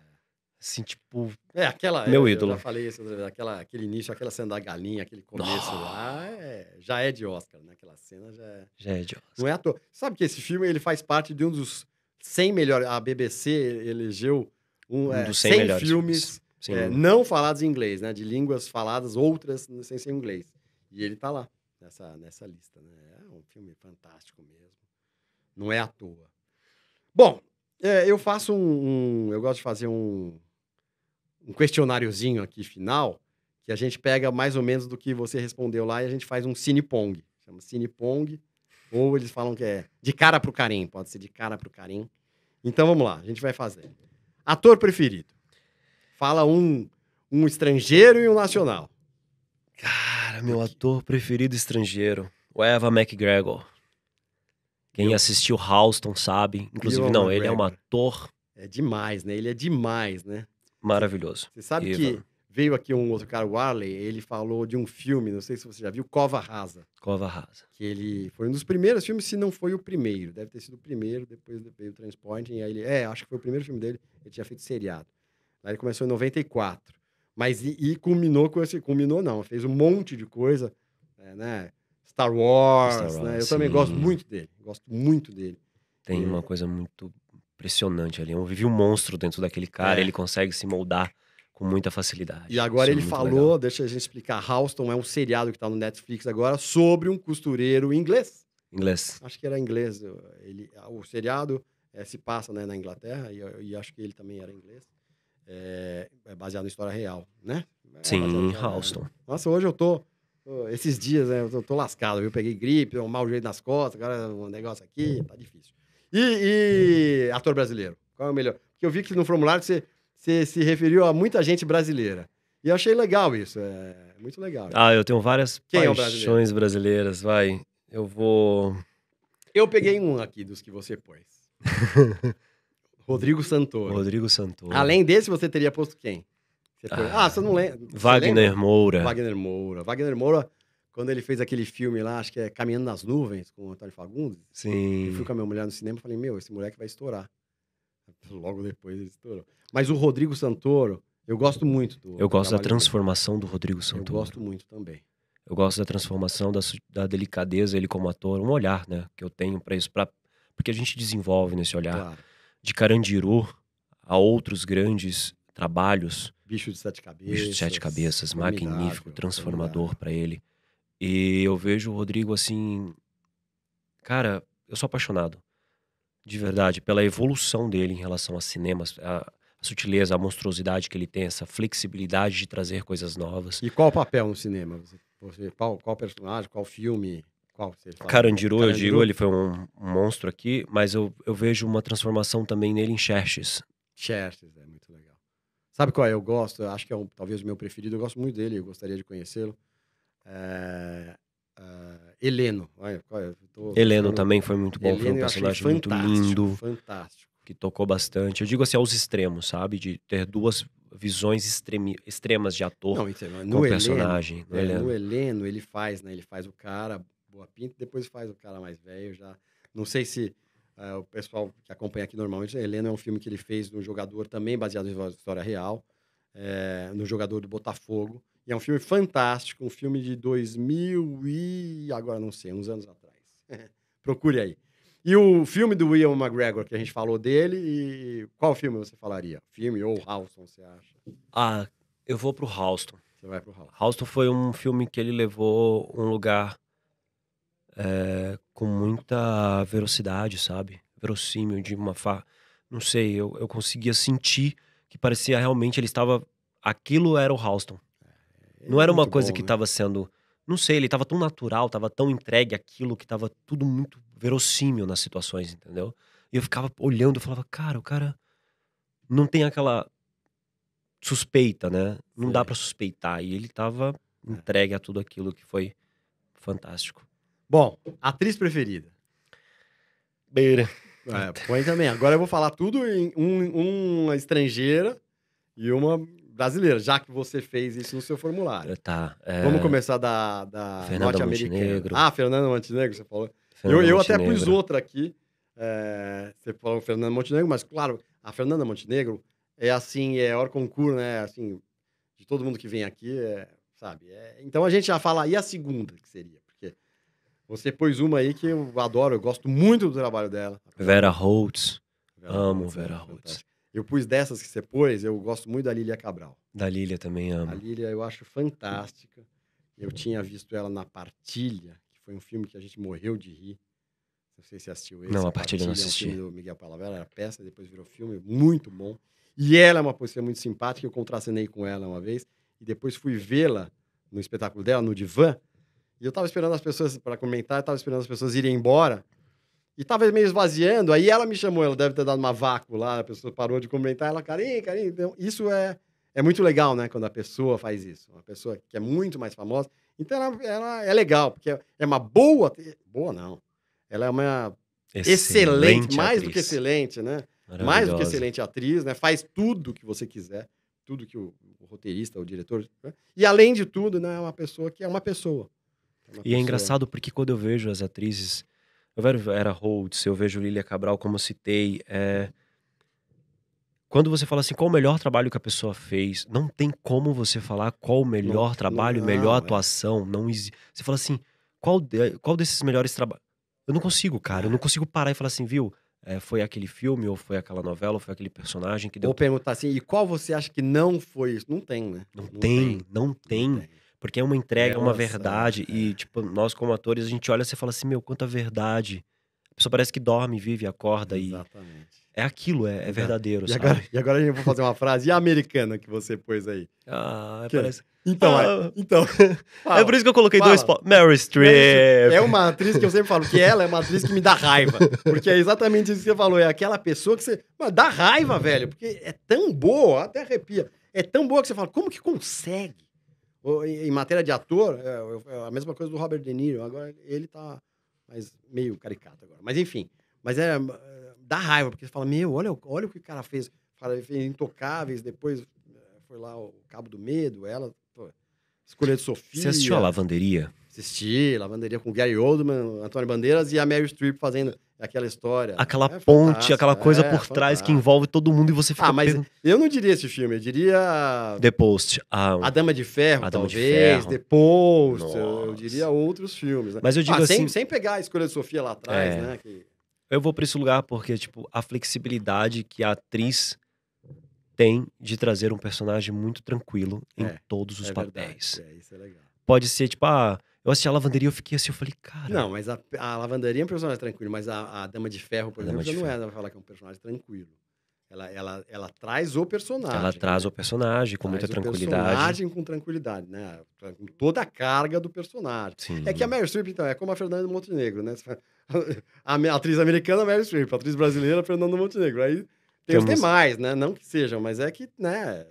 Assim, tipo. É, aquela. Meu é, eu, ídolo. Eu já falei isso, aquela, aquele início, aquela cena da galinha, aquele começo oh. lá, é, já é de Oscar, né? Aquela cena já é. Já é de Oscar. Não é à toa. Sabe que esse filme ele faz parte de um dos 100 melhores. A BBC elegeu um, um é, dos 100, 100 melhores filmes. filmes é, não falados em inglês, né? De línguas faladas outras sem ser inglês. E ele tá lá, nessa, nessa lista, né? É um filme fantástico mesmo. Não é à toa. Bom, é, eu faço um, um, Eu gosto de fazer um, um questionáriozinho aqui final, que a gente pega mais ou menos do que você respondeu lá e a gente faz um cine pong Chama cine pong ou eles falam que é de cara pro carim, pode ser de cara pro carim. Então vamos lá, a gente vai fazer. Ator preferido. Fala um, um estrangeiro e um nacional. Cara, meu ator preferido estrangeiro, o Eva McGregor. Quem eu... assistiu Houston sabe. Inclusive, não, McGregor. ele é um ator. É demais, né? Ele é demais, né? Maravilhoso. Você sabe que veio aqui um outro cara, o Arley, ele falou de um filme, não sei se você já viu, Cova Rasa. Cova Rasa. Que ele foi um dos primeiros filmes, se não foi o primeiro. Deve ter sido o primeiro, depois veio o Transporting. E aí ele, é, acho que foi o primeiro filme dele, ele tinha feito seriado. Lá ele começou em 94. Mas e, e culminou com esse. Culminou, não. Fez um monte de coisa, é, né? Star Wars, Star Wars né? Eu sim. também gosto muito dele. Gosto muito dele. Tem e... uma coisa muito impressionante ali. Eu vivi um monstro dentro daquele cara. É. Ele consegue se moldar com muita facilidade. E agora Isso é ele é falou, legal. deixa a gente explicar, Houston é um seriado que está no Netflix agora sobre um costureiro inglês. Inglês. Acho que era inglês. Ele, o seriado é, se passa né, na Inglaterra e, e, acho que ele também era inglês é, é baseado em história real, né? É Sim, é Halston. Nossa, hoje eu tô. Esses dias, né? Eu tô, tô lascado, viu? Peguei gripe, um mau jeito nas costas, agora é um negócio aqui, tá difícil. E, e, ator brasileiro? Qual é o melhor? Porque eu vi que no formulário você, você se referiu a muita gente brasileira. E eu achei legal isso, é, é muito legal. Ah, eu tenho várias Quem paixões é brasileiras, vai. Eu vou. Eu peguei um aqui dos que você pôs. Rodrigo Santoro. Rodrigo Santoro. Além desse, você teria posto quem? Você ah, ah, você não lembra. Wagner lembra? Moura. Wagner Moura. Wagner Moura, quando ele fez aquele filme lá, acho que é Caminhando nas Nuvens, com o Antônio Fagundes. Sim. Eu fui com a minha mulher no cinema e falei, meu, esse moleque vai estourar. Logo depois ele estourou. Mas o Rodrigo Santoro, eu gosto muito do. Eu gosto da transformação dele. do Rodrigo Santoro. Eu gosto muito também. Eu gosto da transformação, da, da delicadeza, ele como ator, um olhar, né, que eu tenho para isso, pra, porque a gente desenvolve nesse olhar. Claro de Carandiru a outros grandes trabalhos. Bicho de Sete Cabeças. Bicho de Sete Cabeças, magnífico, transformador para ele. E eu vejo o Rodrigo assim. Cara, eu sou apaixonado. De verdade, pela evolução dele em relação a cinemas, a, a sutileza, a monstruosidade que ele tem, essa flexibilidade de trazer coisas novas. E qual papel no cinema? Você, qual, qual personagem, qual filme? Qual? Carandiru, eu digo, ele foi um, monstro aqui, mas eu, eu vejo uma transformação também nele em Xerxes. Xerxes, é muito legal. Sabe qual é? Eu gosto, eu acho que é um, talvez o meu preferido, eu gosto muito dele, eu gostaria de conhecê-lo. É, uh, Heleno. Olha, é? tô... Heleno também foi muito bom, Heleno, foi um personagem muito lindo. Fantástico. Que tocou bastante. Eu digo assim, aos extremos, sabe? De ter duas visões extremi... extremas de ator Não, então, no com personagem. Né, é, no, é, Heleno. no Heleno, ele faz, né? Ele faz o cara boa pinta, depois faz o cara mais velho já. Não sei se uh, o pessoal que acompanha aqui normalmente, Helena é um filme que ele fez no jogador também baseado em história real, é, no jogador do Botafogo. E é um filme fantástico, um filme de 2000 e agora não sei, uns anos atrás. Procure aí. E o filme do William McGregor, que a gente falou dele, e qual filme você falaria? Filme ou Halston você acha? Ah, eu vou pro Houston. Você vai pro Houston. Houston foi um filme que ele levou um lugar é, com muita velocidade, sabe? Verossímil de uma fa... Não sei, eu, eu conseguia sentir que parecia realmente ele estava... Aquilo era o Halston. É, não era uma coisa bom, que estava né? sendo... Não sei, ele estava tão natural, estava tão entregue aquilo que estava tudo muito verossímil nas situações, entendeu? E eu ficava olhando, eu falava, cara, o cara não tem aquela suspeita, né? Não é. dá para suspeitar. E ele estava é. entregue a tudo aquilo que foi fantástico. Bom, atriz preferida. Beira. É, põe também. Agora eu vou falar tudo em um, uma estrangeira e uma brasileira, já que você fez isso no seu formulário. Tá. É... Vamos começar da, da norte-americana. Ah, Fernando Montenegro, você falou. eu eu até pus outra aqui. É, você falou Fernando Montenegro, mas claro, a Fernanda Montenegro é assim, é hora concurso, né? Assim, de todo mundo que vem aqui, é, sabe? É, então a gente já fala, e a segunda que seria? Você pôs uma aí que eu adoro, eu gosto muito do trabalho dela. Vera Holtz. Vera amo Holtz, é Vera Holtz. Eu pus dessas que você pôs, eu gosto muito da Lília Cabral. Da Lília também amo. A Lília eu acho fantástica. Eu tinha visto ela na Partilha, que foi um filme que a gente morreu de rir. Não sei se você assistiu esse. Não, a Partilha, eu não é assisti. um filme do Miguel Palavera, era peça, depois virou filme, muito bom. E ela é uma pessoa muito simpática, eu contracenei com ela uma vez. E depois fui vê-la no espetáculo dela, no divã. E eu tava esperando as pessoas para comentar, eu tava esperando as pessoas irem embora. E tava meio esvaziando, aí ela me chamou, ela deve ter dado uma vácuo lá, a pessoa parou de comentar, ela, carinho, carinho. Então, isso é, é muito legal, né, quando a pessoa faz isso. Uma pessoa que é muito mais famosa. Então, ela, ela é legal, porque é uma boa. Boa, não. Ela é uma excelente, excelente mais atriz. do que excelente, né? Mais do que excelente atriz, né? Faz tudo que você quiser, tudo que o, o roteirista, o diretor. Né? E além de tudo, né, é uma pessoa que é uma pessoa e é engraçado porque quando eu vejo as atrizes, eu vejo Vera Holtz, eu vejo Lilia Cabral, como eu citei, é... quando você fala assim, qual o melhor trabalho que a pessoa fez, não tem como você falar qual o melhor não, trabalho, não, melhor não, é. atuação, não existe. Você fala assim, qual, de... qual desses melhores trabalhos? Eu não consigo, cara, eu não consigo parar e falar assim, viu? É, foi aquele filme, ou foi aquela novela, ou foi aquele personagem que deu. Ou perguntar assim, e qual você acha que não foi isso? Não tem, né? Não, não tem, tem, não tem. Não tem. Porque é uma entrega, é uma verdade. É. E, tipo, nós como atores, a gente olha e fala assim, meu, quanta verdade. A pessoa parece que dorme, vive, acorda Exatamente. e... É aquilo, é, é, é verdadeiro, e agora, e agora eu vou fazer uma frase. E a americana que você pôs aí? Ah, que parece... Então, ah, é, então. Fala, é por isso que eu coloquei fala. dois Mary Streep. É uma atriz que eu sempre falo que ela é uma atriz que me dá raiva. Porque é exatamente isso que você falou. É aquela pessoa que você. Mas dá raiva, velho. Porque é tão boa, até arrepia. É tão boa que você fala, como que consegue? Em matéria de ator, é, é, a mesma coisa do Robert De Niro. Agora ele tá mais meio caricato agora. Mas enfim, mas é, é dá raiva, porque você fala, meu, olha, olha o que o cara fez. Fala, fez Intocáveis, depois é, foi lá o Cabo do Medo, ela, pô, Escolha de Sofia. Você assistiu a Lavanderia? assistir Lavanderia com Gary Oldman, Antônio Bandeiras e a Mary Streep fazendo aquela história. Aquela é ponte, aquela coisa é, por trás que envolve todo mundo e você fica. Ah, mas eu não diria esse filme, eu diria. The Post. A, a Dama de Ferro, a Dama talvez. De ferro. The Post. Nossa. Eu, diria outros filmes. Né? Mas eu digo ah, assim. Sem, sem pegar a escolha de Sofia lá atrás, é... né? Que... Eu vou pra esse lugar porque, tipo, a flexibilidade que a atriz tem de trazer um personagem muito tranquilo em é, todos os é papéis. Verdade. É, isso é legal. Pode ser, tipo, ah, eu assisti a lavanderia, eu fiquei assim, eu falei, cara. Não, mas a, a lavanderia é um personagem tranquilo, mas a, a Dama de Ferro, por a exemplo, já não é, vai falar que é um personagem tranquilo. Ela, ela, ela traz o personagem. Ela né? traz o personagem com traz muita tranquilidade. personagem com tranquilidade, né? Com toda a carga do personagem. Sim. É que a Mary Streep, então, é como a Fernanda Montenegro, né? A atriz americana, é Mary Streep. A atriz brasileira, é Fernanda Montenegro. Aí tem Temos... os demais, né? Não que sejam, mas é que, né?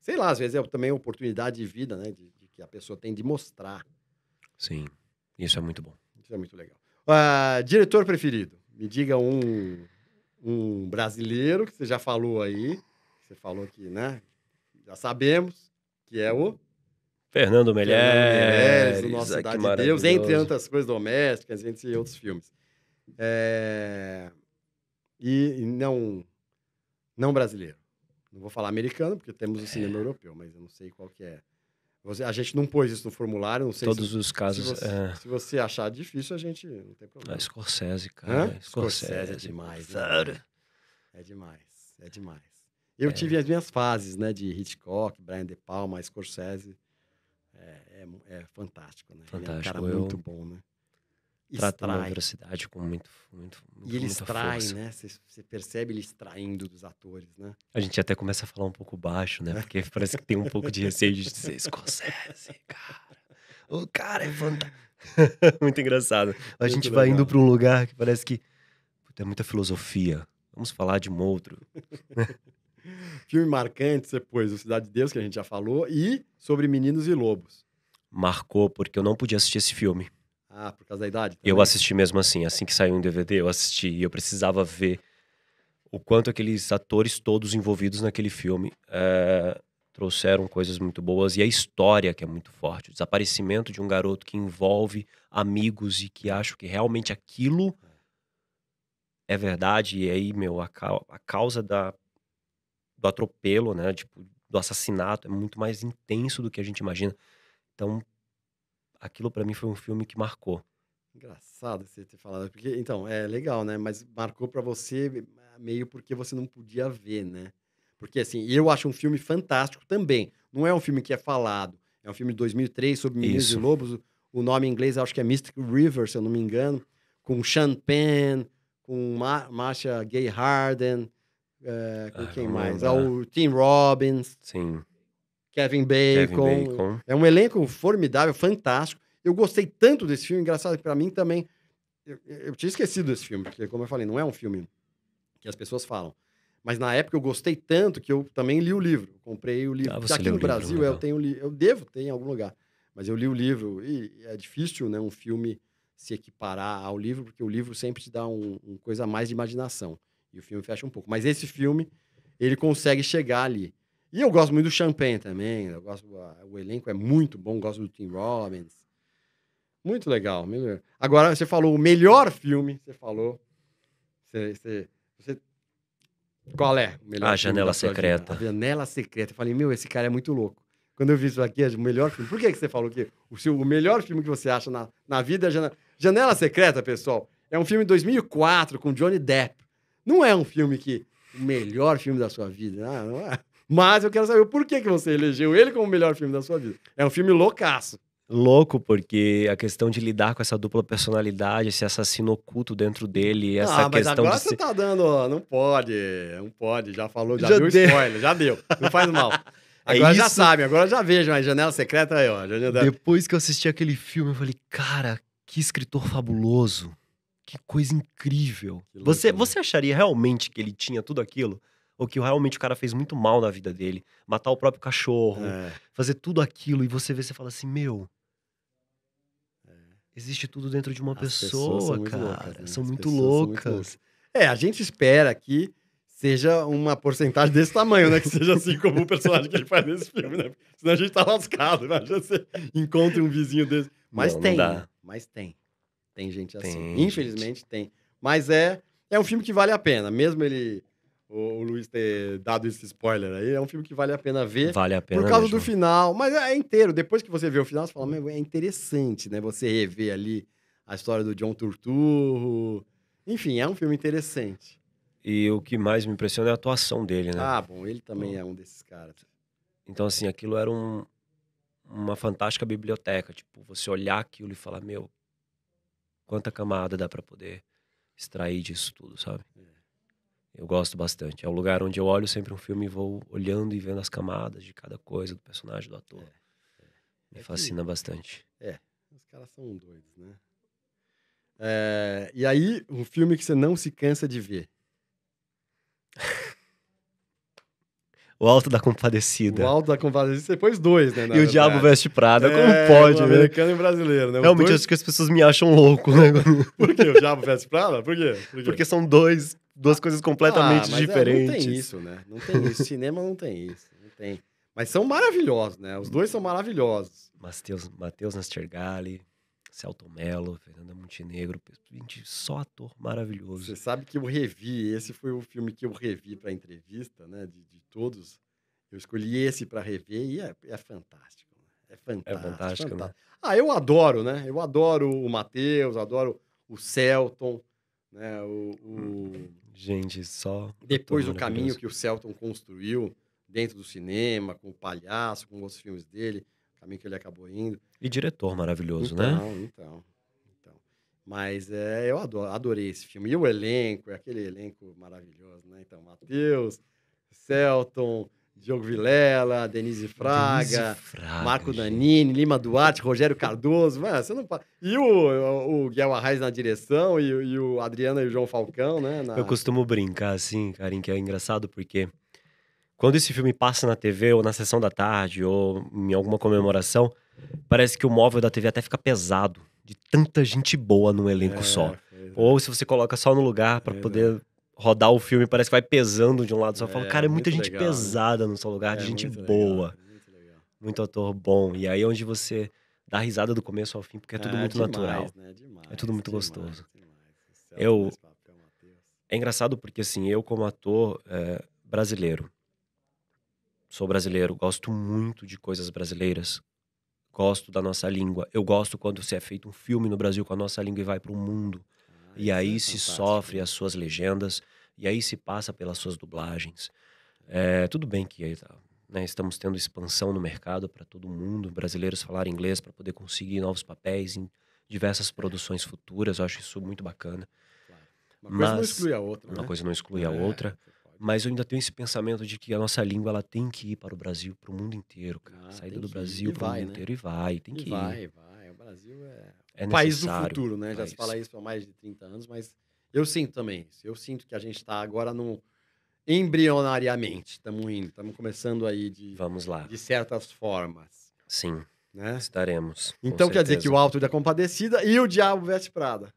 Sei lá, às vezes é também oportunidade de vida, né? De, de que a pessoa tem de mostrar. Sim, isso é muito bom. Isso é muito legal. Uh, diretor preferido, me diga um, um brasileiro que você já falou aí, você falou que, né? Já sabemos que é o Fernando Meirelles, o nosso Cidade de Deus, entre outras coisas domésticas, entre outros filmes. É... E, não, não brasileiro. Não vou falar americano, porque temos o é. cinema é. europeu, mas eu não sei qual que é. A gente não pôs isso no formulário, não sei Todos se, os casos. Se você, é... se você, achar difícil, a gente não tem problema. A ah, Scorsese, cara. Né? Scorsese, Scorsese é demais. Né? É demais, é demais. Eu é. tive as minhas fases, né? De Hitchcock, Brian De Palma, Scorsese. É, é, é fantástico, né? Fantástico. é um cara eu... muito bom, né? trata a velocidade com muito, muito, muito E ele extrai, força. né? Você percebe ele extraindo dos atores, né? A gente até começa a falar um pouco baixo, né? Porque parece que tem um pouco de receio de dizer Scorsese, cara. O cara é fantástico. muito engraçado. A muito gente legal. vai indo para um lugar que parece que tem é muita filosofia. Vamos falar de um outro. Filme marcante, você pôs O Cidade de Deus, que a gente já falou, e sobre Meninos e Lobos. Marcou, porque eu não podia assistir esse filme. Ah, por causa da idade? Também. Eu assisti mesmo assim, assim que saiu um DVD, eu assisti e eu precisava ver o quanto aqueles atores todos envolvidos naquele filme é, trouxeram coisas muito boas e a história que é muito forte. O desaparecimento de um garoto que envolve amigos e que acho que realmente aquilo é verdade. E aí, meu, a, a causa da, do atropelo, né? Tipo, do assassinato é muito mais intenso do que a gente imagina. Então, aquilo para mim foi um filme que marcou. Engraçado você ter falado, porque então é legal, né? Mas marcou para você meio porque você não podia ver, né? Porque assim, eu acho um filme fantástico também. Não é um filme que é falado. É um filme de 2003 sobre meninos e lobos. O nome em inglês acho que é Mystic River, se eu não me engano, com Sean Penn, com Mar Marcia Gay Harden, é, com ah, quem mais? É o né. Tim Robbins. Sim. Kevin Bacon. Kevin Bacon. É um elenco formidável, fantástico. Eu gostei tanto desse filme, engraçado que para mim também. Eu, eu, tinha esquecido desse filme, porque, como eu falei, não é um filme que as pessoas falam. Mas na época eu gostei tanto que eu também li o livro. Comprei o livro. Ah, aqui no Brasil livro, eu tenho li... eu devo ter em algum lugar. Mas eu li o livro e é difícil, né, um filme se equiparar ao livro, porque o livro sempre te dá um, um coisa mais de imaginação. E o filme fecha um pouco. Mas esse filme, ele consegue chegar ali. E eu gosto muito do Champagne também. Eu gosto, ah, o elenco é muito bom, gosto do Tim Robbins. Muito legal. Melhor. Agora, você falou o melhor filme, você falou. Você, você, você... Qual é o melhor ah, A Janela Secreta. A Janela Secreta. Eu falei, meu, esse cara é muito louco. Quando eu vi isso aqui, é o melhor filme. Por que, que você falou que o, seu, o melhor filme que você acha na, na vida é Janela... Janela Secreta, pessoal? É um filme de 2004 com Johnny Depp. Não é um filme que. O melhor filme da sua vida. Ah, não é. Mas eu quero saber por que, que você elegeu ele como o melhor filme da sua vida. É um filme loucaço. Louco, porque a questão de lidar com essa dupla personalidade, esse assassino oculto dentro dele, ah, essa ah, mas questão agora de. Você tá dando, ó, não pode, não pode, já falou, já, já deu, deu spoiler, já deu, não faz mal. Agora é já sabe, agora já vejo a janela secreta aí, ó. Depois que eu assisti aquele filme, eu falei, cara, que escritor fabuloso. Que coisa incrível. Que você, você acharia realmente que ele tinha tudo aquilo? ou que realmente o cara fez muito mal na vida dele, matar o próprio cachorro, é. fazer tudo aquilo e você vê, você fala assim, meu, é. existe tudo dentro de uma As pessoa, são cara. Muito loucas, né? são, muito loucas. são muito loucas. É, a gente espera que seja uma porcentagem desse tamanho, né? Que seja assim como o personagem que ele faz nesse filme, né? Senão a gente tá lascado, imagina você encontra um vizinho desse. Mas não, tem, não né? mas tem. Tem gente assim. Tem, Infelizmente gente. tem. Mas é, é um filme que vale a pena, mesmo ele o, Luiz ter dado esse spoiler aí. É um filme que vale a pena ver. Vale a pena. Por causa mesmo. do final. Mas é, é inteiro. Depois que você vê o final, você fala, meu, é interessante, né? Você rever ali a história do John Turturro. Enfim, é um filme interessante. E o que mais me impressiona é a atuação dele, né? Ah, bom, ele também bom. é um desses caras. Então, assim, aquilo era um, uma fantástica biblioteca. Tipo, você olhar aquilo e falar, meu, quanta camada dá para poder extrair disso tudo, sabe? É. Eu gosto bastante. É o lugar onde eu olho sempre um filme e vou olhando e vendo as camadas de cada coisa, do personagem, do ator. É, é. Me é fascina que... bastante. É, os caras são doidos, né? É, e aí, um filme que você não se cansa de ver. o Alto da Compadecida. O Alto da Compadecida, você pôs dois, né? E verdade. o Diabo Veste Prada, como é, pode, o né? americano e brasileiro, né? Realmente, dois... acho que as pessoas me acham louco, né? Por quê? O Diabo Veste Prada? Por quê? Por quê? Porque são dois duas coisas completamente ah, diferentes. É, não tem isso, né? Não tem isso. Cinema não tem isso. Não tem. Mas são maravilhosos, né? Os dois são maravilhosos. Matheus, Mateus Nastergali, Celton Mello, Fernanda Montenegro, gente, só ator maravilhoso. Você sabe que eu revi, esse foi o filme que eu revi para entrevista, né? De, de, todos. Eu escolhi esse para rever e é, é fantástico. Né? É fantástico. É fantástico, né? fantástico. Né? Ah, eu adoro, né? Eu adoro o Matheus, adoro o Celton, né? O, o... Hum. Gente, só. Depois o caminho que o Celton construiu dentro do cinema, com o palhaço, com os filmes dele, o caminho que ele acabou indo. E diretor maravilhoso, né? então, né? Então, então. Mas é, eu adoro, adorei esse filme. E o elenco, é aquele elenco maravilhoso, né? Então, Matheus, Celton, Diogo Vilela, Denise Fraga, Denise Fraga Marco gente. Danini, Lima Duarte, Rogério Cardoso. Mano, você não... E o, o Guilherme Arraes na direção, e, e, o Adriano e o João Falcão, né? Na... Eu costumo brincar, assim, Karim, que é engraçado porque quando esse filme passa na TV, ou na sessão da tarde, ou em alguma comemoração, parece que o móvel da TV até fica pesado de tanta gente boa num elenco é, só. É, ou se você coloca só no lugar para é, poder rodar o filme parece que vai pesando de um lado. Só é, falo, cara, é muita gente legal, né? pesada no seu lugar, é, de gente muito boa. Legal, muito, legal. muito, ator bom. E aí é onde você dá risada do começo ao fim, porque é tudo ah, muito demais, natural. Né? Demais, é tudo muito demais, gostoso. É eu... É engraçado porque, assim, eu como ator é, brasileiro, sou brasileiro, gosto muito de coisas brasileiras, gosto da nossa língua. Eu gosto quando se é feito um filme no Brasil com a nossa língua e vai para o mundo. E aí é se sofre as suas legendas, e aí se passa pelas suas dublagens. É, tudo bem que aí, né, estamos tendo expansão no mercado para todo mundo, brasileiros falarem inglês para poder conseguir novos papéis em diversas produções futuras, eu acho isso muito bacana. Uma Mas, coisa não exclui a outra. Uma né? coisa não exclui é, a outra. Mas eu ainda tenho esse pensamento de que a nossa língua ela tem que ir para o Brasil, para o mundo inteiro, cara. Ah, Saída do Brasil para o mundo né? inteiro e vai, tem e que vai, ir. Vai, vai. O Brasil é é país do futuro, né? Já se fala isso há mais de 30 anos, mas eu sinto também isso. Eu sinto que a gente está agora no embrionariamente, estamos indo, estamos começando aí de Vamos lá. de certas formas. Sim. Né? Estaremos. Então quer dizer que o Alto da Compadecida e o Diabo Veste Prada,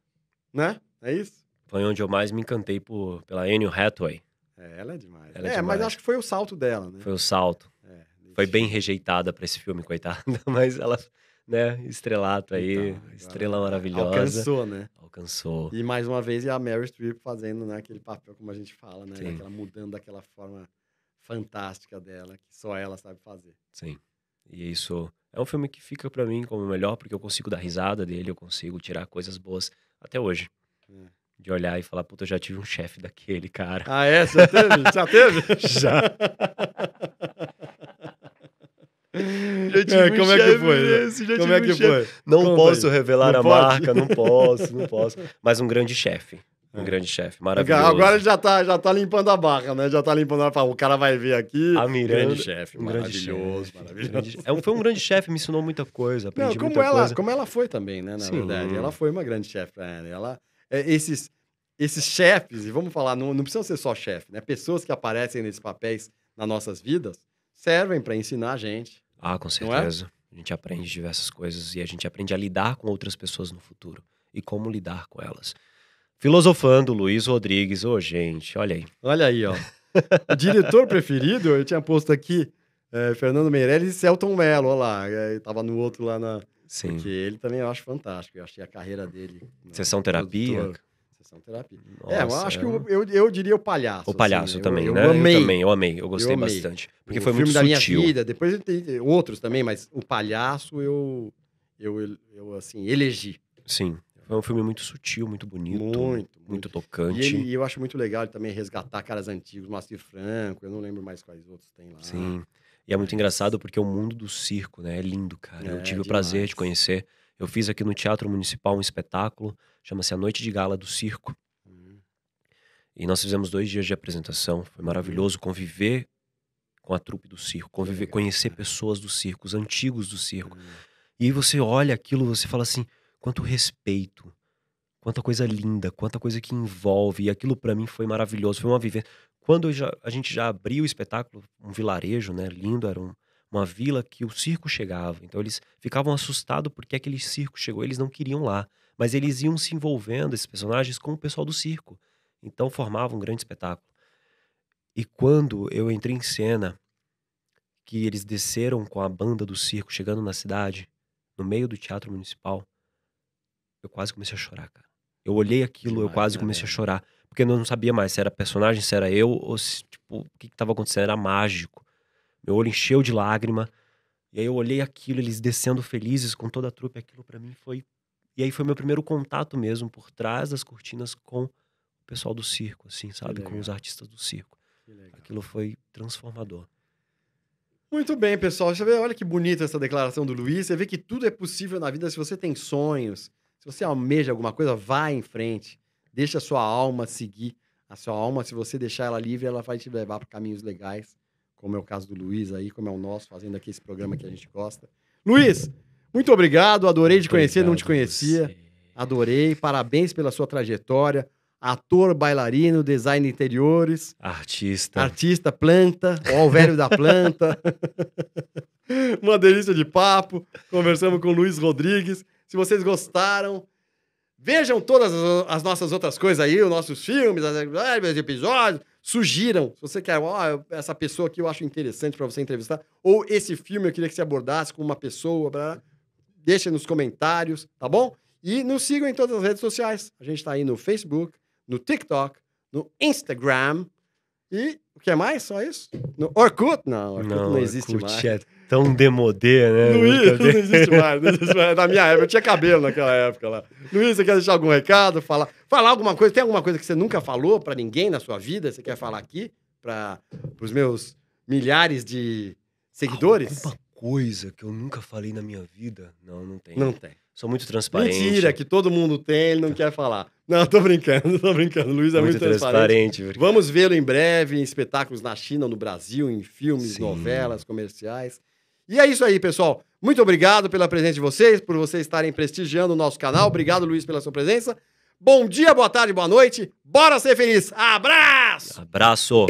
né? É isso? Foi onde eu mais me encantei por, pela Annie Hathaway. É, ela é demais. Ela é, é demais. mas acho que foi o salto dela, né? Foi o salto. É, foi bem rejeitada para esse filme, coitada, mas ela né? Estrelato aí, então, estrela maravilhosa. Alcançou, né? Alcançou. E mais uma vez, a Mary Streep fazendo né, aquele papel, como a gente fala, né? Aquela, mudando daquela forma fantástica dela, que só ela sabe fazer. Sim. E isso é um filme que fica para mim como o melhor, porque eu consigo dar risada dele, eu consigo tirar coisas boas até hoje. É de olhar e falar, puta, eu já tive um chefe daquele, cara. Ah, é? Já teve? já teve? já é, como um é que foi? como é que é um foi? Não Conta posso aí. revelar não a pode? marca, não posso, não posso. Mas um grande chefe. Um é. grande chefe, maravilhoso. Agora ele já tá, já tá limpando a barra, né? Já tá limpando a barra. O cara vai ver aqui. A Miranda. Grande chefe, um maravilhoso, maravilhoso. É foi um grande chefe, me ensinou muita coisa. Aprendi Não, como muita ela, coisa. Como ela foi também, né? Na Sim. verdade, ela foi uma grande chefe pra ela. É, esses, esses chefes, e vamos falar, não, não precisam ser só chefe, né? Pessoas que aparecem nesses papéis nas nossas vidas servem para ensinar a gente, ah, com é? certeza. É? A gente aprende diversas coisas e a gente aprende a lidar com outras pessoas no futuro e como lidar com elas. Filosofando, Luiz Rodrigues. Ô, oh, gente, olha aí. Olha aí, ó. o diretor preferido, eu tinha posto aqui, é, Fernando Meirelles e Celton Mello, olha lá. É, tava no outro lá na... Sim. Porque ele também eu acho fantástico. Eu achei a carreira dele... Né, Sessão Terapia... Produtor terapia. Nossa, é, eu acho que eu, é. eu, eu diria o palhaço. O palhaço assim, né? também, eu, né? Eu, amei. eu também, eu amei, eu gostei amei. bastante. Porque o foi muito da sutil. minha vida, depois tem outros também, mas o palhaço eu, eu, eu assim, elegi. Sim. foi um filme muito sutil, muito bonito. Muito. Muito, muito tocante. E, ele, eu acho muito legal também resgatar caras antigos, Márcio Franco, eu não lembro mais quais outros tem lá. Sim. E é muito engraçado porque o mundo do circo, né? É lindo, cara. É, eu tive demais. o prazer de conhecer eu fiz aqui no Teatro Municipal um espetáculo, chama-se A Noite de Gala do Circo. E nós fizemos dois dias de apresentação. Foi maravilhoso hum. conviver com a trupe do circo, conviver, conhecer pessoas do circo, os antigos do circo. Hum. E aí você olha aquilo, você fala assim, quanto respeito, quanta coisa linda, quanta coisa que envolve. E aquilo para mim foi maravilhoso, foi uma vivência. Quando já, a gente já abriu o espetáculo, um vilarejo, né, lindo, era um, uma vila que o circo chegava. Então eles ficavam assustados porque aquele circo chegou, eles não queriam lá. Mas eles iam se envolvendo, esses personagens, com o pessoal do circo. Então formava um grande espetáculo. E quando eu entrei em cena, que eles desceram com a banda do circo chegando na cidade, no meio do teatro municipal, eu quase comecei a chorar, cara. Eu olhei aquilo, Demais, eu quase né, comecei a chorar. Porque eu não sabia mais se era personagem, se era eu, ou se, tipo, o que, estava acontecendo, era mágico. Meu olho encheu de lágrima. E aí eu olhei aquilo, eles descendo felizes com toda a trupe, aquilo para mim foi. E aí foi meu primeiro contato mesmo por trás das cortinas com o pessoal do circo, assim, sabe? Com os artistas do circo. Aquilo foi transformador. Muito bem, pessoal. Você vê, olha que bonita essa declaração do Luiz. Você vê que tudo é possível na vida se você tem sonhos, se você almeja alguma coisa, vá em frente. Deixa a sua alma seguir. A sua alma, se você deixar ela livre, ela vai te levar para caminhos legais como é o caso do Luiz aí, como é o nosso, fazendo aqui esse programa que a gente gosta. Luiz, muito obrigado, adorei te conhecer, obrigado não te conhecia. Adorei, parabéns pela sua trajetória. Ator, bailarino, design interiores. Artista. Artista, planta. Ó, o velho da planta. Uma delícia de papo. Conversamos com o Luiz Rodrigues. Se vocês gostaram, vejam todas as nossas outras coisas aí, os nossos filmes, os episódios sugiram, se você quer, oh, essa pessoa aqui eu acho interessante para você entrevistar, ou esse filme eu queria que você abordasse com uma pessoa, blá, deixa nos comentários, tá bom? E nos sigam em todas as redes sociais. A gente está aí no Facebook, no TikTok, no Instagram e o que é mais? Só isso? No Orkut? Não, Orkut não, não existe Orkut mais. É Tão demodê, né? Luiz, não existe mais, não existe mais. Na minha época, eu tinha cabelo naquela época lá. Luiz, você quer deixar algum recado? Falar, falar alguma coisa? Tem alguma coisa que você nunca falou para ninguém na sua vida? Você quer falar aqui para os meus milhares de seguidores? Alguma coisa que eu nunca falei na minha vida? Não, não tem. Não tem. Sou muito transparente. Mentira, que todo mundo tem, ele não quer falar. Não, tô brincando, tô brincando. Luiz é muito, muito transparente. transparente Vamos vê-lo em breve em espetáculos na China, no Brasil, em filmes, Sim. novelas, comerciais. E é isso aí, pessoal. Muito obrigado pela presença de vocês, por vocês estarem prestigiando o nosso canal. Obrigado, Luiz, pela sua presença. Bom dia, boa tarde, boa noite. Bora ser feliz. Abraço! Abraço!